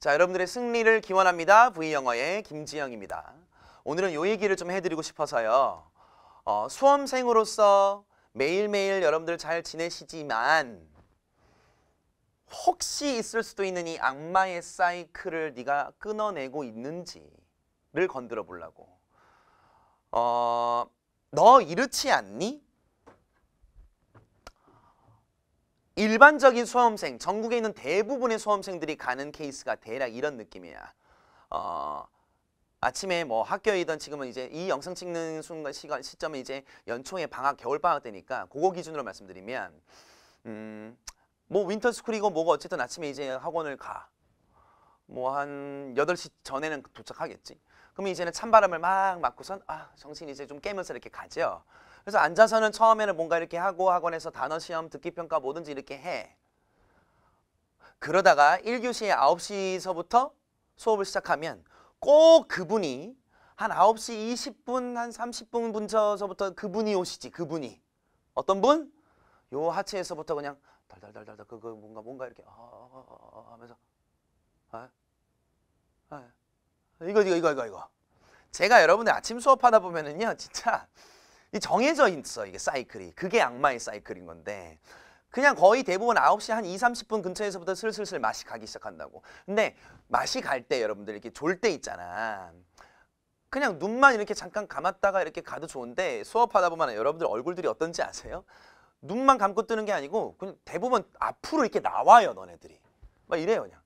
자, 여러분들의 승리를 기원합니다. V영어의 김지영입니다. 오늘은 요 얘기를 좀 해드리고 싶어서요. 어, 수험생으로서 매일매일 여러분들 잘 지내시지만 혹시 있을 수도 있는 이 악마의 사이클을 네가 끊어내고 있는지를 건드려 보려고 어, 너 이렇지 않니? 일반적인 수험생, 전국에 있는 대부분의 수험생들이 가는 케이스가 대략 이런 느낌이야. 어, 아침에 뭐 학교에 있던 지금은 이제 이 영상 찍는 순간 시간 시점은 이제 연초에 방학 겨울 방학 되니까 그거 기준으로 말씀드리면 음, 뭐 윈터 스쿨이고 뭐고 어쨌든 아침에 이제 학원을 가. 뭐한 여덟 시 전에는 도착하겠지. 그러면 이제는 찬바람을 막 맞고선 아, 정신이 이제 좀 깨면서 이렇게 가죠. 그래서 앉아서는 처음에는 뭔가 이렇게 하고 학원에서 단어 시험, 듣기 평가 뭐든지 이렇게 해. 그러다가 1교시에 9시서부터 수업을 시작하면 꼭 그분이 한 9시 20분, 한 30분 분서서부터 그분이 오시지, 그분이. 어떤 분? 요 하체에서부터 그냥 달달달달달 그거 그 뭔가 뭔가 이렇게 어, 어, 어, 어, 어, 어 하면서 아, 아, 이거 이거 이거 이거 이거 제가 여러분들 아침 수업하다 보면은요 진짜 이 정해져 있어 이게 사이클이 그게 악마의 사이클인 건데 그냥 거의 대부분 9시 한 2, 30분 근처에서부터 슬슬슬 맛이 가기 시작한다고 근데 맛이 갈 때 여러분들 이렇게 졸 때 있잖아 그냥 눈만 이렇게 잠깐 감았다가 이렇게 가도 좋은데 수업하다 보면 여러분들 얼굴들이 어떤지 아세요? 눈만 감고 뜨는 게 아니고 그냥 대부분 앞으로 이렇게 나와요 너네들이 막 이래요 그냥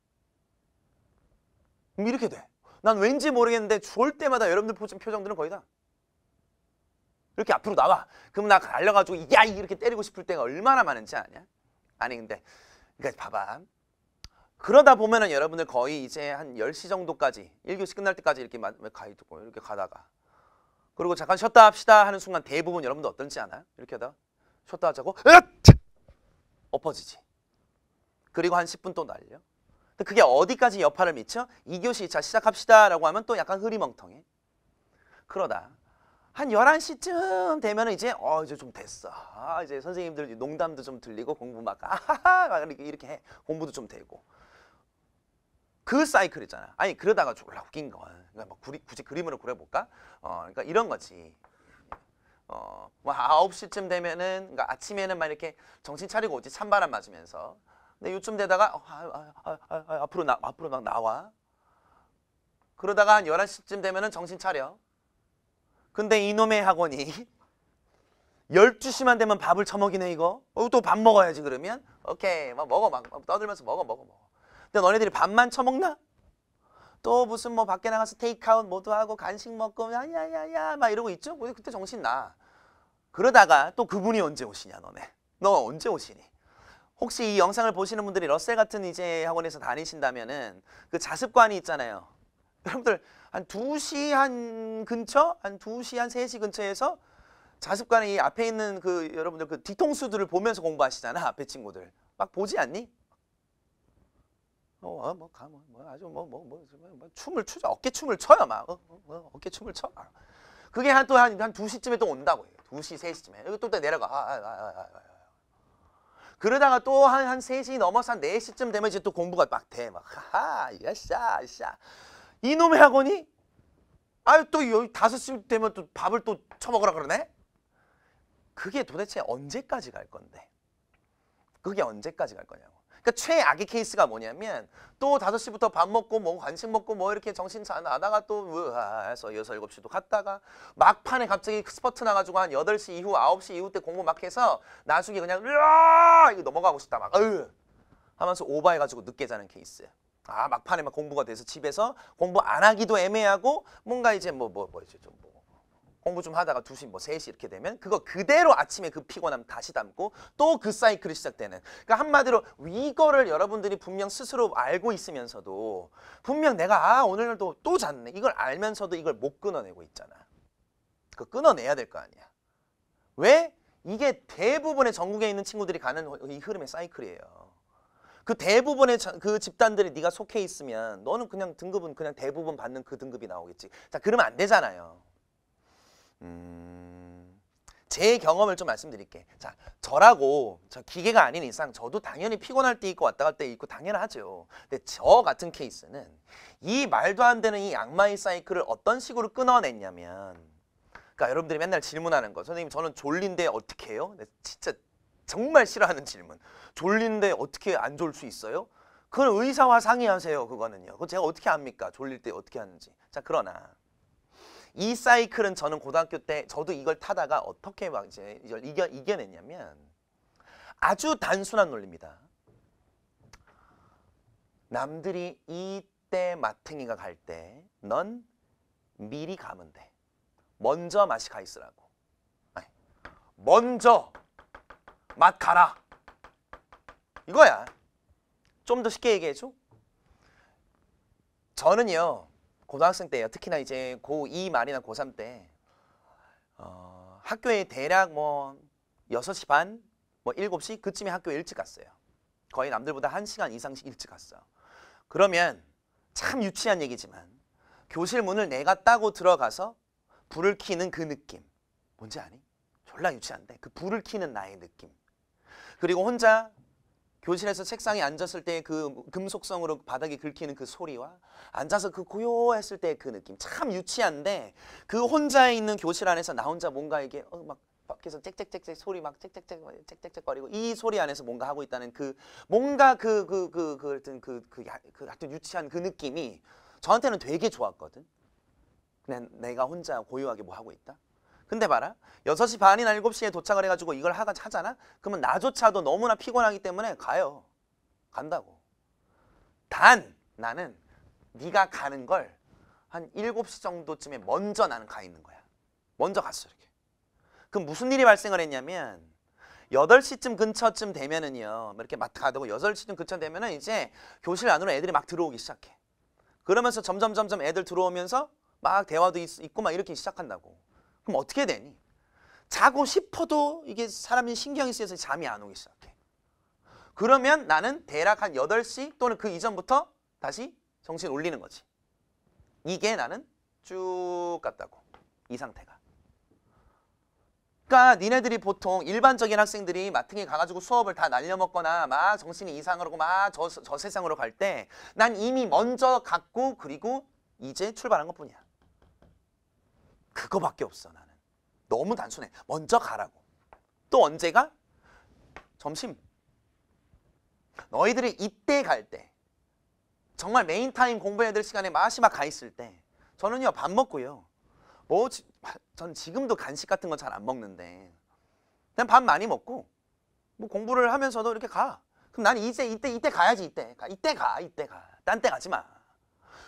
이렇게 돼 난 왠지 모르겠는데 졸 때마다 여러분들 표정들은 거의 다 이렇게 앞으로 나와. 그럼 나 달려가지고 야 이렇게 때리고 싶을 때가 얼마나 많은지 아냐? 아니 근데 그러니까 봐봐. 그러다 보면은 여러분들 거의 이제 한 10시 정도까지 1교시 끝날 때까지 이렇게 가이두고 이렇게 가다가 그리고 잠깐 쉬었다 합시다 하는 순간 대부분 여러분들 어떤지 아나요? 이렇게 하다가 쉬었다 하자고 으악! 엎어지지. 그리고 한 10분 또 날려. 근데 그게 어디까지 여파를 미쳐? 2교시 자 시작합시다 라고 하면 또 약간 흐리멍텅해. 그러다 한 11시쯤 되면 이제 어 이제 좀 됐어. 아, 이제 선생님들 농담도 좀 들리고 공부 막 아하하 막 이렇게, 이렇게 해. 공부도 좀 되고. 그 사이클 있잖아. 아니 그러다가 졸라 웃긴 건. 그러니까 뭐 구리, 굳이 그림으로 그려볼까? 어 그러니까 이런 거지. 어뭐 9시쯤 되면은 그러니까 아침에는 막 이렇게 정신 차리고 오지 찬바람 맞으면서. 근데 요쯤 되다가 어, 아, 아, 아, 앞으로 나 앞으로 막 나와. 그러다가 한 11시쯤 되면은 정신 차려. 근데 이놈의 학원이 12시만 되면 밥을 처먹이네 이거 어, 또밥 먹어야지 그러면 오케이 막 먹어 막 떠들면서 먹어 먹어 먹어 근데 너네들이 밥만 처먹나? 또 무슨 뭐 밖에 나가서 테이크아웃 모두 하고 간식 먹고 야야야야 막 이러고 있죠? 뭐 그때 정신 나 그러다가 또 그분이 언제 오시냐 너네 너 언제 오시니? 혹시 이 영상을 보시는 분들이 러셀 같은 이제 학원에서 다니신다면은 그 자습관이 있잖아요 여러분들 한 2시 한 근처, 한 2시 한 3시 근처에서 자습관에 이 앞에 있는 그 여러분들 그 뒤통수들을 보면서 공부하시잖아. 앞에 친구들. 막 보지 않니? 어, 뭐, 가, 뭐, 뭐, 아주 뭐, 뭐, 뭐, 뭐, 춤을 추죠. 어깨춤을 춰요, 막. 어, 어, 어, 깨춤을 춰. 그게 한 또 한, 한 2시쯤에 또 온다고 해요. 2시, 3시쯤에. 여기 또, 또 내려가. 아, 아, 아, 아, 아. 그러다가 또 한, 한 3시 넘어서 한 4시쯤 되면 이제 또 공부가 막 돼. 막, 하하, 야샤, 샤 이놈의 학원이 아유 또 여기 다섯 시 되면 또 밥을 또 처먹으라 그러네. 그게 도대체 언제까지 갈 건데? 그게 언제까지 갈 거냐고. 그러니까 최악의 케이스가 뭐냐면 또 다섯 시부터밥 먹고 뭐 간식 먹고 뭐 이렇게 정신 차 나다가 또 으아해서 여섯 일곱 시도 갔다가 막판에 갑자기 스퍼트 나가지고 한 여덟 시 이후 아홉 시 이후 때 공부 막 해서 나중에 그냥 으아 이거 넘어가고 싶다 막으 하면서 오버해가지고 늦게 자는 케이스. 아 막판에 막 공부가 돼서 집에서 공부 안 하기도 애매하고 뭔가 이제 뭐 뭐뭐이좀뭐 뭐, 뭐 뭐 공부 좀 하다가 두시뭐세시 이렇게 되면 그거 그대로 아침에 그 피곤함 다시 담고 또 그 사이클이 시작되는 그러니까 한마디로 이거를 여러분들이 분명 스스로 알고 있으면서도 분명 내가 아 오늘도 또 잤네 이걸 알면서도 이걸 못 끊어내고 있잖아 그 끊어내야 될 거 아니야 왜? 이게 대부분의 전국에 있는 친구들이 가는 이 흐름의 사이클이에요 그 대부분의 그 집단들이 네가 속해 있으면 너는 그냥 등급은 그냥 대부분 받는 그 등급이 나오겠지. 자, 그러면 안 되잖아요. 음, 제 경험을 좀 말씀드릴게. 자, 저라고 저 기계가 아닌 이상 저도 당연히 피곤할 때 있고 왔다 갈 때 있고 당연하죠. 근데 저 같은 케이스는 이 말도 안 되는 이 악마의 사이클을 어떤 식으로 끊어냈냐면 그러니까 여러분들이 맨날 질문하는 거 선생님 저는 졸린데 어떻게 해요? 진짜 정말 싫어하는 질문. 졸린데 어떻게 안 졸 수 있어요? 그건 의사와 상의하세요. 그거는요. 그 제가 어떻게 합니까? 졸릴 때 어떻게 하는지. 자, 그러나 이 사이클은 저는 고등학교 때 저도 이걸 타다가 어떻게 막 이제 이걸 이겨, 이겨냈냐면 아주 단순한 논리입니다. 남들이 이때 마탱이가 갈 때 넌 미리 가면 돼. 먼저 맛이 가 있으라고. 아니, 먼저 맛 가라. 이거야. 좀 더 쉽게 얘기해줘. 저는요. 고등학생 때요. 특히나 이제 고2 말이나 고3 때 어, 학교에 대략 뭐 6시 반, 뭐 7시 그쯤에 학교에 일찍 갔어요. 거의 남들보다 1시간 이상씩 일찍 갔어. 그러면 참 유치한 얘기지만 교실 문을 내가 따고 들어가서 불을 켜는 그 느낌. 뭔지 아니? 졸라 유치한데 그 불을 켜는 나의 느낌. 그리고 혼자 교실에서 책상에 앉았을 때 그 금속성으로 바닥에 긁히는 그 소리와 앉아서 그 고요했을 때 그 느낌 참 유치한데 그 혼자 있는 교실 안에서 나 혼자 뭔가 이게 어, 막 밖에서 짹짹짹짹 소리 막 짹짹짹 짹짹짹거리고 이 소리 안에서 뭔가 하고 있다는 그 뭔가 그 그 그그하여 그, 그, 그 하여튼 그 그, 그 유치한 그 느낌이 저한테는 되게 좋았거든. 그냥 내가 혼자 고요하게 뭐 하고 있다. 근데 봐라. 6시 반이나 7시에 도착을 해가지고 이걸 하잖아 그러면 나조차도 너무나 피곤하기 때문에 가요. 간다고. 단 나는 네가 가는 걸 한 7시 정도쯤에 먼저 나는 가 있는 거야. 먼저 갔어 이렇게. 그럼 무슨 일이 발생을 했냐면 8시쯤 근처쯤 되면은요. 뭐 이렇게 마 가다고 8시쯤 근처 되면은 이제 교실 안으로 애들이 막 들어오기 시작해. 그러면서 점점 점점 애들 들어오면서 막 대화도 있, 있고 막 이렇게 시작한다고. 그럼 어떻게 되니? 자고 싶어도 이게 사람이 신경이 쓰여서 잠이 안 오기 시작해. 그러면 나는 대략 한 8시 또는 그 이전부터 다시 정신 올리는 거지. 이게 나는 쭉 갔다고. 이 상태가. 그러니까 니네들이 보통 일반적인 학생들이 마트에 가가지고 수업을 다 날려먹거나 막 정신이 이상하고 막 저, 저 세상으로 갈 때 난 이미 먼저 갔고 그리고 이제 출발한 것뿐이야. 그거밖에 없어 나는. 너무 단순해. 먼저 가라고. 또 언제가? 점심. 너희들이 이때 갈 때. 정말 메인 타임 공부해야 될 시간에 마지막 가 있을 때. 저는요 밥 먹고요. 뭐, 지, 전 지금도 간식 같은 거잘안 먹는데 그냥 밥 많이 먹고 뭐 공부를 하면서도 이렇게 가. 그럼 난 이제 이때 이때 가야지 이때 가 이때 가 이때 가. 딴 때 가지 마.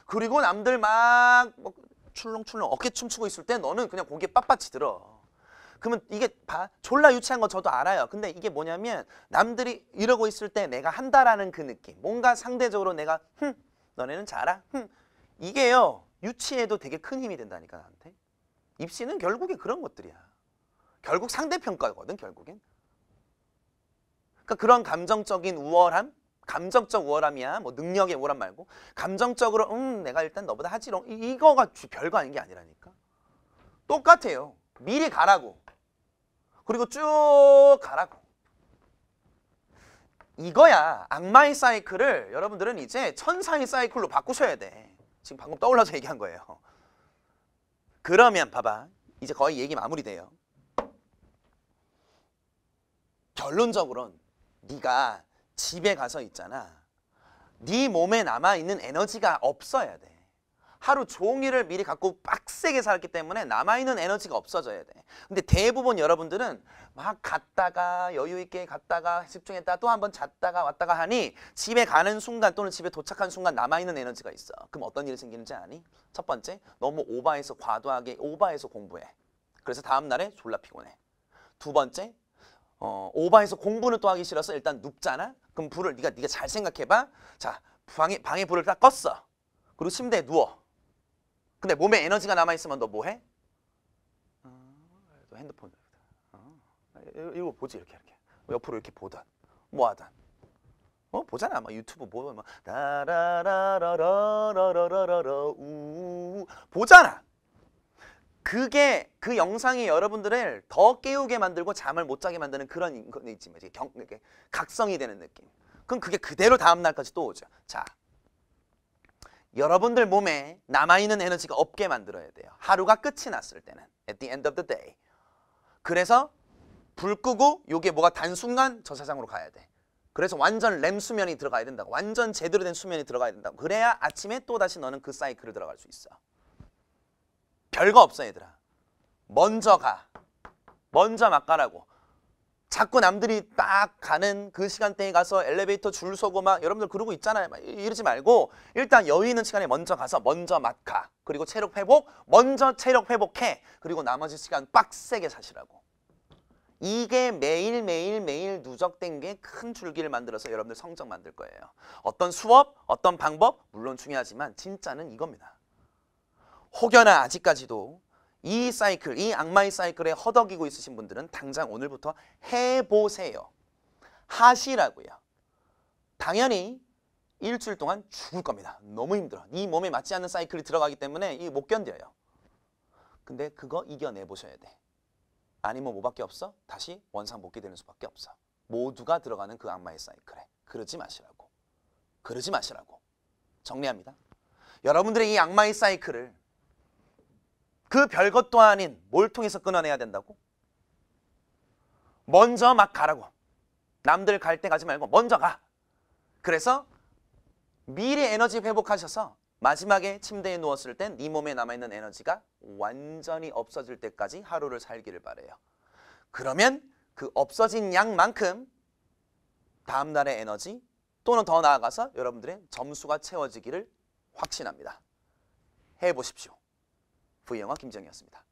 그리고 남들 막뭐 출렁출렁 어깨춤 추고 있을 때 너는 그냥 고개 빳빳이 들어. 그러면 이게 봐 졸라 유치한 거 저도 알아요. 근데 이게 뭐냐면 남들이 이러고 있을 때 내가 한다라는 그 느낌. 뭔가 상대적으로 내가 흠 너네는 잘아 흠 이게요 유치해도 되게 큰 힘이 된다니까 나한테. 입시는 결국에 그런 것들이야. 결국 상대평가거든 결국엔. 그러니까 그런 감정적인 우월함 감정적 우월함이야 뭐 능력의 우월함 말고 감정적으로 음 내가 일단 너보다 하지롱 이거가 별거 아닌 게 아니라니까 똑같아요 미리 가라고 그리고 쭉 가라고 이거야 악마의 사이클을 여러분들은 이제 천상의 사이클로 바꾸셔야 돼 지금 방금 떠올라서 얘기한 거예요 그러면 봐봐 이제 거의 얘기 마무리돼요 결론적으론 네가 집에 가서 있잖아. 네 몸에 남아있는 에너지가 없어야 돼. 하루 종일을 미리 갖고 빡세게 살기 았 때문에 남아있는 에너지가 없어져야 돼. 근데 대부분 여러분들은 막 갔다가 여유 있게 갔다가 집중했다 또한번 잤다가 왔다가 하니 집에 가는 순간 또는 집에 도착한 순간 남아있는 에너지가 있어. 그럼 어떤 일이 생기는지 아니? 첫 번째, 너무 오바해서 과도하게 오바해서 공부해. 그래서 다음 날에 졸라 피곤해. 두 번째, 어, 오바해서 공부는 또 하기 싫어서 일단 눕잖아. 그럼 불을 네가 네가 잘 생각해 봐. 자, 방에 방에 불을 딱 껐어. 그리고 침대에 누워. 근데 몸에 에너지가 남아 있으면 너뭐 해? 또 핸드폰 어, 이거 보지 이렇게 이렇게 옆으로 이렇게 보던 뭐 하던 어 보잖아 막 유튜브 보면 막 라라라라라라라라 우 보잖아 그게 그 영상이 여러분들을 더 깨우게 만들고 잠을 못 자게 만드는 그런 느낌 이제 각성이 되는 느낌. 그럼 그게 그대로 다음 날까지 또 오죠. 자, 여러분들 몸에 남아있는 에너지가 없게 만들어야 돼요. 하루가 끝이 났을 때는 at the end of the day. 그래서 불 끄고 이게 뭐가 단순간 저 세상으로 가야 돼. 그래서 완전 램 수면이 들어가야 된다고. 완전 제대로 된 수면이 들어가야 된다고. 그래야 아침에 또다시 너는 그 사이클을 들어갈 수 있어. 별거 없어 얘들아. 먼저 가. 먼저 막 가라고. 자꾸 남들이 딱 가는 그 시간대에 가서 엘리베이터 줄 서고 막 여러분들 그러고 있잖아요. 막 이러지 말고 일단 여유 있는 시간에 먼저 가서 먼저 막가. 그리고 체력 회복, 먼저 체력 회복해. 그리고 나머지 시간 빡세게 사시라고. 이게 매일매일 매일 누적된 게 큰 줄기를 만들어서 여러분들 성적 만들 거예요. 어떤 수업, 어떤 방법, 물론 중요하지만 진짜는 이겁니다. 혹여나 아직까지도 이 사이클, 이 악마의 사이클에 허덕이고 있으신 분들은 당장 오늘부터 해보세요. 하시라고요. 당연히 일주일 동안 죽을 겁니다. 너무 힘들어. 이 몸에 맞지 않는 사이클이 들어가기 때문에 이 못 견뎌요. 근데 그거 이겨내 보셔야 돼. 아니면 뭐 뭐밖에 없어? 다시 원상복귀 되는 수밖에 없어. 모두가 들어가는 그 악마의 사이클에. 그러지 마시라고. 그러지 마시라고. 정리합니다. 여러분들의 이 악마의 사이클을 그 별것도 아닌 뭘 통해서 끊어내야 된다고? 먼저 막 가라고. 남들 갈 때 가지 말고 먼저 가. 그래서 미리 에너지 회복하셔서 마지막에 침대에 누웠을 땐 네 몸에 남아있는 에너지가 완전히 없어질 때까지 하루를 살기를 바래요. 그러면 그 없어진 양만큼 다음 날의 에너지 또는 더 나아가서 여러분들의 점수가 채워지기를 확신합니다. 해보십시오. V영화 그 김정희였습니다.